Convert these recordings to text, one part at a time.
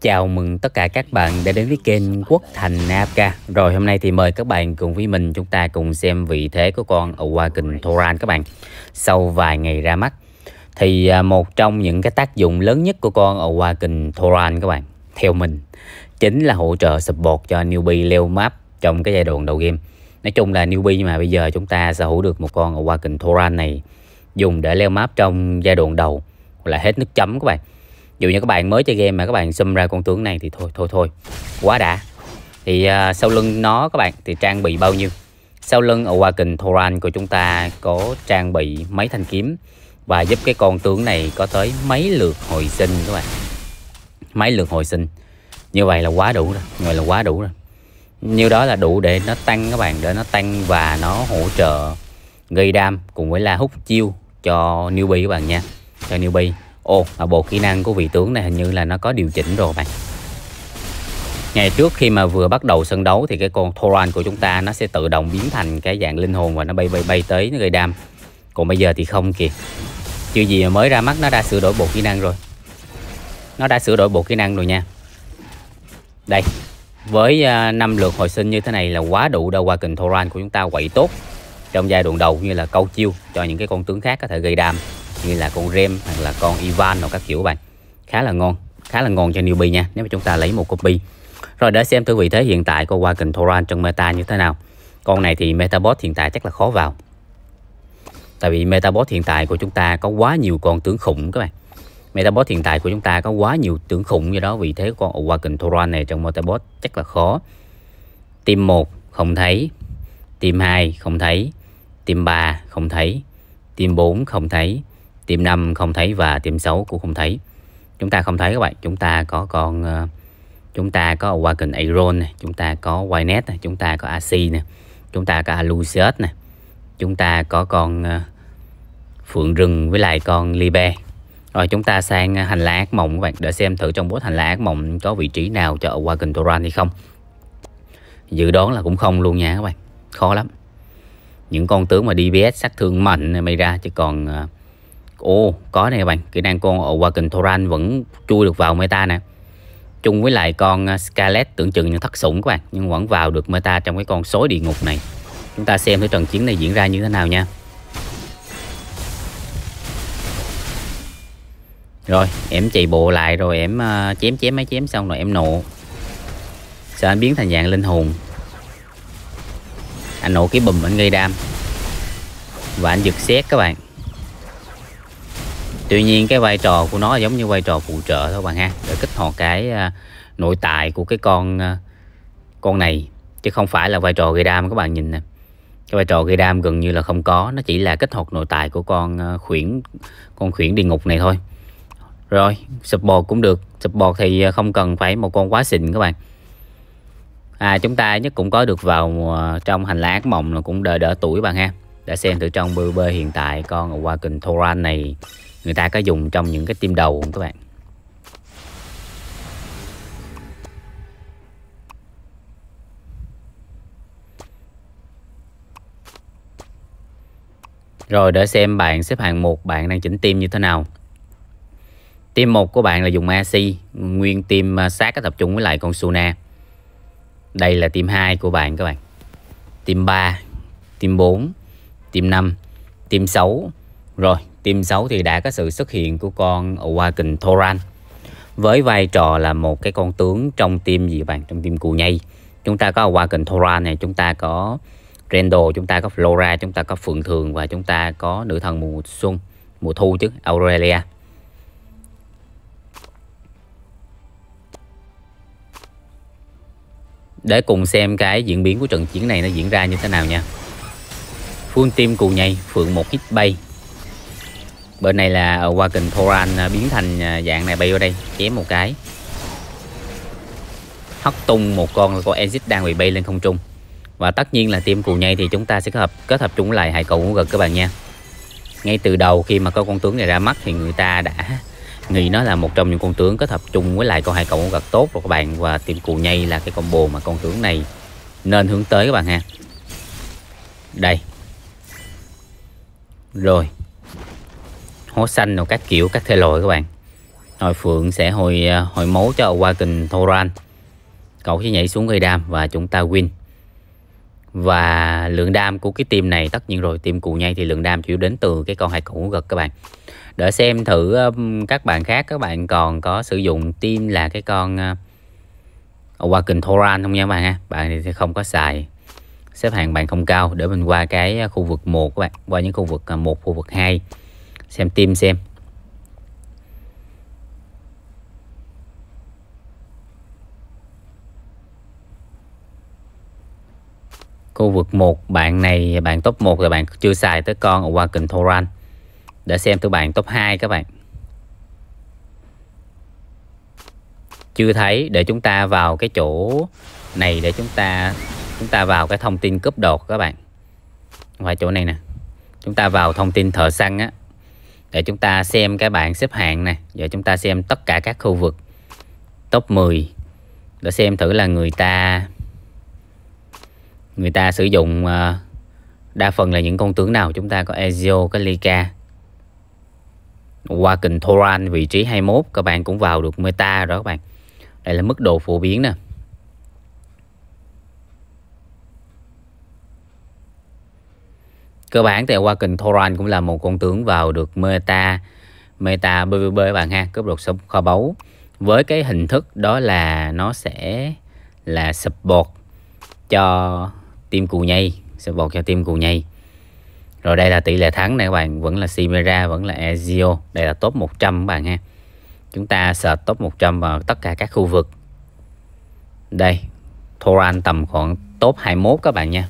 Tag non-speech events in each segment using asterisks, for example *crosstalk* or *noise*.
Chào mừng tất cả các bạn đã đến với kênh Quốc Thành AFK Rồi hôm nay thì mời các bạn cùng với mình chúng ta cùng xem vị thế của con Awaken Thoran các bạn Sau vài ngày ra mắt Thì à, một trong những cái tác dụng lớn nhất của con Awaken Thoran các bạn Theo mình Chính là hỗ trợ support cho newbie leo map trong cái giai đoạn đầu game Nói chung là newbie nhưng mà bây giờ chúng ta sở hữu được một con Awaken Thoran này Dùng để leo map trong giai đoạn đầu Là hết nước chấm các bạn dù như các bạn mới chơi game mà các bạn xâm ra con tướng này thì thôi thôi thôi quá đã thì uh, sau lưng nó các bạn thì trang bị bao nhiêu sau lưng Awaken Thoran của chúng ta có trang bị mấy thanh kiếm và giúp cái con tướng này có tới mấy lượt hồi sinh các bạn mấy lượt hồi sinh như vậy là quá đủ rồi như vậy là quá đủ rồi như đó là đủ để nó tăng các bạn để nó tăng và nó hỗ trợ gây đam cùng với la hút chiêu cho newbie các bạn nha cho newbie Ồ, mà bộ kỹ năng của vị tướng này hình như là nó có điều chỉnh rồi bạn. Ngày trước khi mà vừa bắt đầu sân đấu thì cái con Thoran của chúng ta nó sẽ tự động biến thành cái dạng linh hồn và nó bay bay bay tới nó gây đam. Còn bây giờ thì không kìa. Chưa gì mà mới ra mắt nó đã sửa đổi bộ kỹ năng rồi. Nó đã sửa đổi bộ kỹ năng rồi nha. Đây, với à, năm lượt hồi sinh như thế này là quá đủ đâu qua kình Thoran của chúng ta quậy tốt trong giai đoạn đầu như là câu chiêu cho những cái con tướng khác có thể gây đam như là con rem hoặc là con Ivan hoặc các kiểu các bạn khá là ngon khá là ngon cho newbie nha nếu mà chúng ta lấy một copy rồi để xem thử vị thế hiện tại của Wagon Thoran trong meta như thế nào con này thì Metabot hiện tại chắc là khó vào tại vì Metabot hiện tại của chúng ta có quá nhiều con tướng khủng các bạn Metabot hiện tại của chúng ta có quá nhiều tướng khủng do đó vị thế của con Wagon Thoran này trong Metabot chắc là khó team một không thấy team 2 không thấy team 3 không thấy team 4 không thấy Team 5 không thấy và team 6 cũng không thấy Chúng ta không thấy các bạn Chúng ta có con ờ, Chúng ta có Wagon Aeron này. Chúng ta có Wynet này. Chúng ta có AC này. Chúng ta có Alucius này. Chúng ta có con ờ, Phượng Rừng với lại con Libe Rồi chúng ta sang hành lá ác mộng các bạn Để xem thử trong bốt hành lá ác mộng Có vị trí nào cho Wagon Toran hay không Dự đoán là cũng không luôn nha các bạn Khó lắm Những con tướng mà DPS sát thương mạnh này mới ra Chứ còn uh, Ồ có nè các bạn Kỹ năng con ở Wagon Thoran vẫn chui được vào meta nè Chung với lại con à, Scarlet tưởng chừng như thất sủng các bạn Nhưng vẫn vào được meta trong cái con sói địa ngục này Chúng ta xem thử trận chiến này diễn ra như thế nào nha Rồi em chạy bộ lại rồi em à, chém chém mấy chém xong rồi em nộ Sao anh biến thành dạng linh hồn Anh nổ cái bùm anh gây đam Và anh giật xét các bạn tuy nhiên cái vai trò của nó giống như vai trò phụ trợ thôi bạn ha để kích hoạt cái à, nội tại của cái con à, con này chứ không phải là vai trò gây đam các bạn nhìn nè cái vai trò gây đam gần như là không có nó chỉ là kích hoạt nội tại của con à, khuyển con khuyển địa ngục này thôi rồi sập support cũng được sập support thì không cần phải một con quá xịn các bạn à chúng ta nhất cũng có được vào trong hành lá ác mộng là cũng đỡ đỡ tuổi bạn ha đã xem thử trong BB hiện tại con Wagon Thoran này người ta có dùng trong những cái tim đầu không các bạn Rồi để xem bạn xếp hạng một bạn đang chỉnh tim như thế nào Tim một của bạn là dùng AC Nguyên tim à, sát có tập trung với lại con Suna Đây là tim 2 của bạn các bạn Tim 3 Tim 4 Tim 5 Tim 6 Rồi Team 6 thì đã có sự xuất hiện của con Owakin Thoran với vai trò là một cái con tướng trong team gì bạn trong team cù nhây chúng ta có Owakin Thoran này chúng ta có Rendo chúng ta có Flora chúng ta có Phượng Thường và chúng ta có nữ thần mùa xuân mùa thu chứ Aurelia để cùng xem cái diễn biến của trận chiến này nó diễn ra như thế nào nha. Full team cù nhây, phượng một hit bay, bên này là ờ, qua kình thoran ờ, biến thành ờ, dạng này bay vô đây chém một cái hất tung một con con exit đang bị bay lên không trung và tất nhiên là tiêm cù nhây thì chúng ta sẽ kết hợp kết hợp chúng lại hai cầu ngũ gật các bạn nha ngay từ đầu khi mà có con tướng này ra mắt thì người ta đã nghĩ nó là một trong những con tướng kết hợp chung với lại con hai cầu ngũ gật tốt rồi các bạn và tiêm cù nhây là cái combo mà con tướng này nên hướng tới các bạn ha đây rồi hố xanh rồi các kiểu các thể loại các bạn rồi Phượng sẽ hồi à, hồi máu cho qua kình Thoran cậu sẽ nhảy xuống gây đam và chúng ta win và lượng đam của cái team này tất nhiên rồi team cù nhây thì lượng đam chủ yếu đến từ cái con hai cũ gật các bạn để xem thử um, các bạn khác các bạn còn có sử dụng team là cái con à, qua kình Thoran không nha các bạn ha bạn thì không có xài xếp hạng bạn không cao để mình qua cái à, khu vực 1 các bạn qua những khu vực 1 khu vực 2 xem tim xem khu vực 1 bạn này bạn top 1 là bạn chưa xài tới con ở qua kình Thoran để xem tụi bạn top 2 các bạn chưa thấy để chúng ta vào cái chỗ này để chúng ta chúng ta vào cái thông tin cúp đột các bạn ngoài chỗ này nè chúng ta vào thông tin thợ săn á Giờ chúng ta xem cái bảng xếp hạng này Giờ chúng ta xem tất cả các khu vực Top 10 Để xem thử là người ta Người ta sử dụng ờ, Đa phần là những con tướng nào Chúng ta có Ezio, có Lika Qua Thoran vị trí 21 Các bạn cũng vào được meta rồi các bạn Đây là mức độ phổ biến nè cơ bản thì qua Wacken Thoran cũng là một con tướng vào được meta meta PvP bạn ha cấp đột sống kho báu với cái hình thức đó là nó sẽ là support cho team cù nhây support cho team cù nhây rồi đây là tỷ lệ thắng này các bạn vẫn là Simera vẫn là Ezio đây là top 100 các bạn ha chúng ta search top 100 vào tất cả các khu vực đây Thoran tầm khoảng top 21 các bạn nha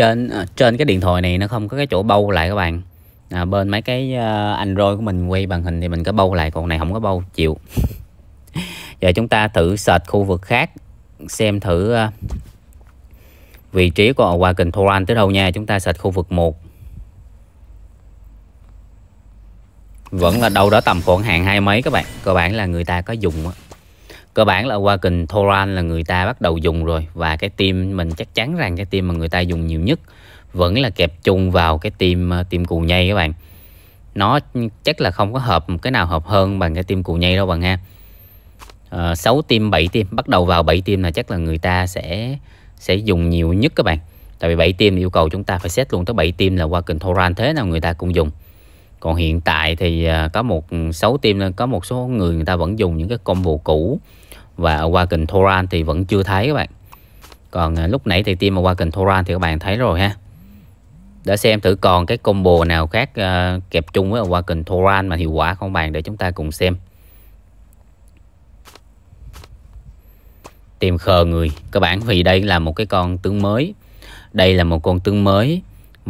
trên ờ, trên cái điện thoại này nó không có cái chỗ bâu lại các bạn à, bên mấy cái ờ, Android của mình quay màn hình thì mình có bâu lại còn này không có bâu chịu *laughs* giờ chúng ta thử sệt khu vực khác xem thử ờ, vị trí của Hòa Kình Thoran tới đâu nha chúng ta sệt khu vực 1 vẫn là đâu đó tầm khoảng hàng hai mấy các bạn cơ bản là người ta có dùng đó cơ bản là qua kình thoran là người ta bắt đầu dùng rồi và cái tim mình chắc chắn rằng cái tim mà người ta dùng nhiều nhất vẫn là kẹp chung vào cái tim ờ, tim cù nhây các bạn nó chắc là không có hợp cái nào hợp hơn bằng cái tim cù nhây đâu bạn ha à, 6 tim 7 tim bắt đầu vào 7 tim là chắc là người ta sẽ sẽ dùng nhiều nhất các bạn tại vì 7 tim yêu cầu chúng ta phải xét luôn tới 7 tim là qua kình thoran thế nào người ta cũng dùng còn hiện tại thì à, có một số team có một số người người ta vẫn dùng những cái combo cũ và Wagon Thoran thì vẫn chưa thấy các bạn còn à, lúc nãy thì team Wagon Thoran thì các bạn thấy rồi ha để xem thử còn cái combo nào khác à, kẹp chung với Wagon Thoran mà hiệu quả không bạn để chúng ta cùng xem tìm khờ người các bạn vì đây là một cái con tướng mới đây là một con tướng mới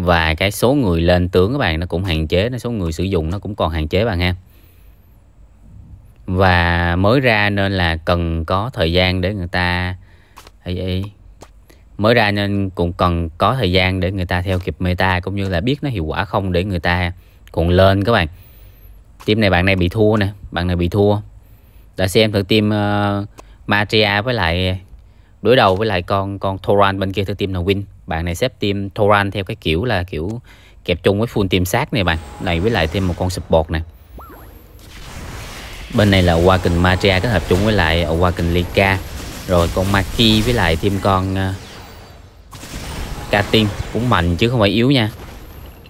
và cái số người lên tướng các bạn nó cũng hạn chế nó số người sử dụng nó cũng còn hạn chế bạn ha và mới ra nên là cần có thời gian để người ta mới ra nên cũng cần có thời gian để người ta theo kịp meta cũng như là biết nó hiệu quả không để người ta còn lên các bạn team này bạn này bị thua nè bạn này bị thua đã xem thử team uh, Matria với lại đối đầu với lại con con Thoran bên kia thử team nào win bạn này xếp team Thoran theo cái kiểu là kiểu kẹp chung với full team sát này bạn này với lại thêm một con sập bột này bên này là Wagon Maria kết hợp chung với lại Wagon Lika rồi con Maki với lại thêm con ờ, Katin cũng mạnh chứ không phải yếu nha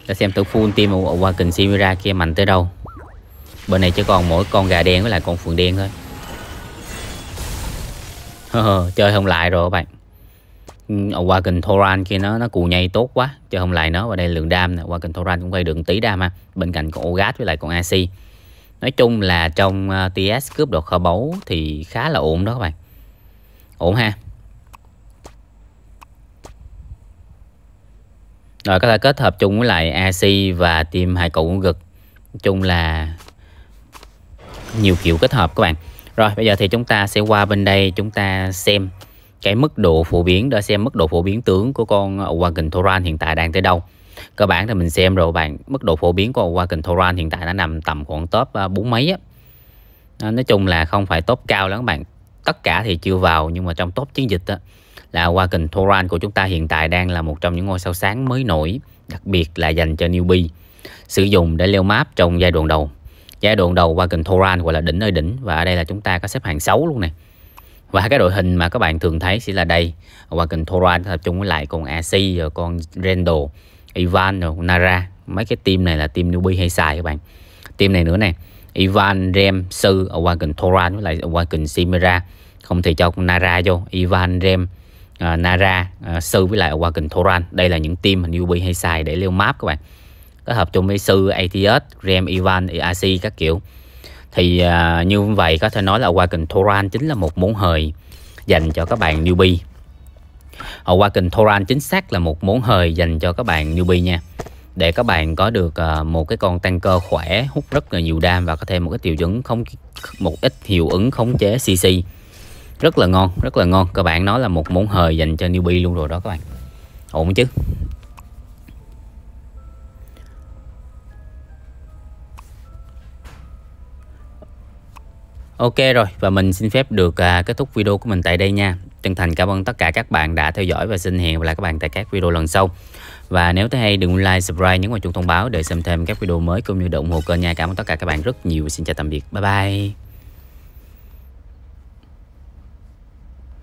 để xem thử full team Wagon Simira kia mạnh tới đâu bên này chỉ còn mỗi con gà đen với lại con phượng đen thôi chơi không lại rồi các bạn ở qua kình Thoran kia nó nó cù nhây tốt quá chứ không lại nó và đây lượng đam nè qua kình Thoran cũng quay được tí đam ha bên cạnh con Ogat với lại còn AC nói chung là trong ờ, TS cướp được kho báu thì khá là ổn đó các bạn ổn ha rồi có thể kết hợp chung với lại AC và team hai cậu cũng gực nói chung là nhiều kiểu kết hợp các bạn rồi bây giờ thì chúng ta sẽ qua bên đây chúng ta xem cái mức độ phổ biến để xem mức độ phổ biến tướng của con ờ, Wagon Thoran hiện tại đang tới đâu cơ bản thì mình xem rồi bạn mức độ phổ biến của Wagon Thoran hiện tại nó nằm tầm khoảng top ờ, bốn mấy á ờ, nói chung là không phải top cao lắm các bạn tất cả thì chưa vào nhưng mà trong top chiến dịch á, là Wagon Thoran của chúng ta hiện tại đang là một trong những ngôi sao sáng mới nổi đặc biệt là dành cho newbie sử dụng để leo map trong giai đoạn đầu giai đoạn đầu Wagon Thoran gọi là đỉnh ơi đỉnh và ở đây là chúng ta có xếp hàng xấu luôn này và cái đội hình mà các bạn thường thấy sẽ là đây Wagon Tora tập trung với lại còn AC rồi con Randall Ivan rồi Nara mấy cái team này là team newbie hay xài các bạn team này nữa nè Ivan Rem Sư Wagon Tora với lại Wagon Simira, không thể cho con Nara vô Ivan Rem uh, Nara uh, Sư với lại Wagon Thora. đây là những team newbie hay xài để leo map các bạn kết hợp chung với Sư ATS Rem Ivan AC các kiểu thì à, như vậy có thể nói là Wagon Touran chính là một món hời dành cho các bạn newbie ờ, Wagon Touran chính xác là một món hời dành cho các bạn newbie nha để các bạn có được à, một cái con tăng cơ khỏe hút rất là nhiều đam và có thêm một cái tiêu chuẩn không một ít hiệu ứng khống chế CC rất là ngon rất là ngon các bạn nói là một món hời dành cho newbie luôn rồi đó các bạn ổn chứ Ok rồi và mình xin phép được à, kết thúc video của mình tại đây nha. Chân thành cảm ơn tất cả các bạn đã theo dõi và xin hẹn gặp lại các bạn tại các video lần sau. Và nếu thấy hay đừng quên like, subscribe, nhấn vào chuông thông báo để xem thêm các video mới cũng như động hộ kênh nha. Cảm ơn tất cả các bạn rất nhiều. Xin chào tạm biệt. Bye bye.